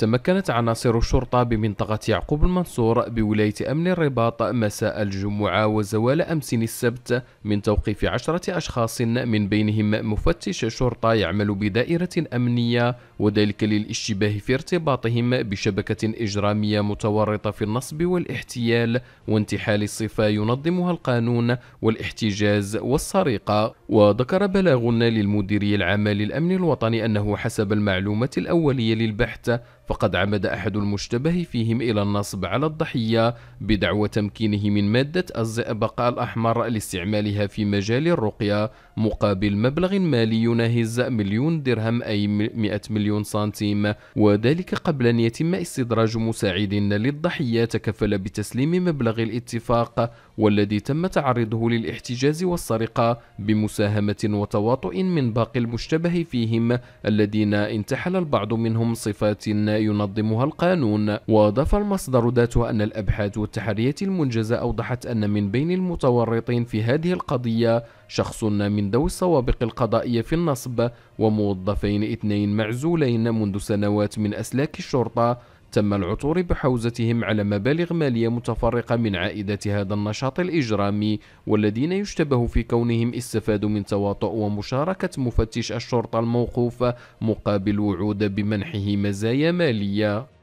تمكنت عناصر الشرطة بمنطقة يعقوب المنصور بولاية أمن الرباط مساء الجمعة وزوال أمس السبت من توقيف عشرة أشخاص من بينهم مفتش شرطة يعمل بدائرة أمنية وذلك للاشتباه في ارتباطهم بشبكة إجرامية متورطة في النصب والاحتيال وانتحال الصفة ينظمها القانون والاحتجاز والسرقة وذكر بلاغنا للمديرية العامة للأمن الوطني أنه حسب المعلومات الأولية للبحث فقد عمد أحد المشتبه فيهم إلى النصب على الضحية بدعوى تمكينه من مادة الزئبق الأحمر لاستعمالها في مجال الرقية مقابل مبلغ مالي يناهز مليون درهم أي 100 مليون سنتيم وذلك قبل أن يتم استدراج مساعد للضحية تكفل بتسليم مبلغ الاتفاق والذي تم تعرضه للاحتجاز والسرقة بمساهمة وتواطؤ من باقي المشتبه فيهم الذين انتحل البعض منهم صفات ينظمها القانون وأضاف المصدر ذاته أن الأبحاث والتحريات المنجزة أوضحت أن من بين المتورطين في هذه القضية شخص من ذوي السوابق القضائية في النصب وموظفين اثنين معزولين منذ سنوات من أسلاك الشرطة تم العثور بحوزتهم على مبالغ مالية متفرقة من عائدات هذا النشاط الإجرامي والذين يشتبه في كونهم استفادوا من تواطؤ ومشاركة مفتش الشرطة الموقوف مقابل وعود بمنحه مزايا مالية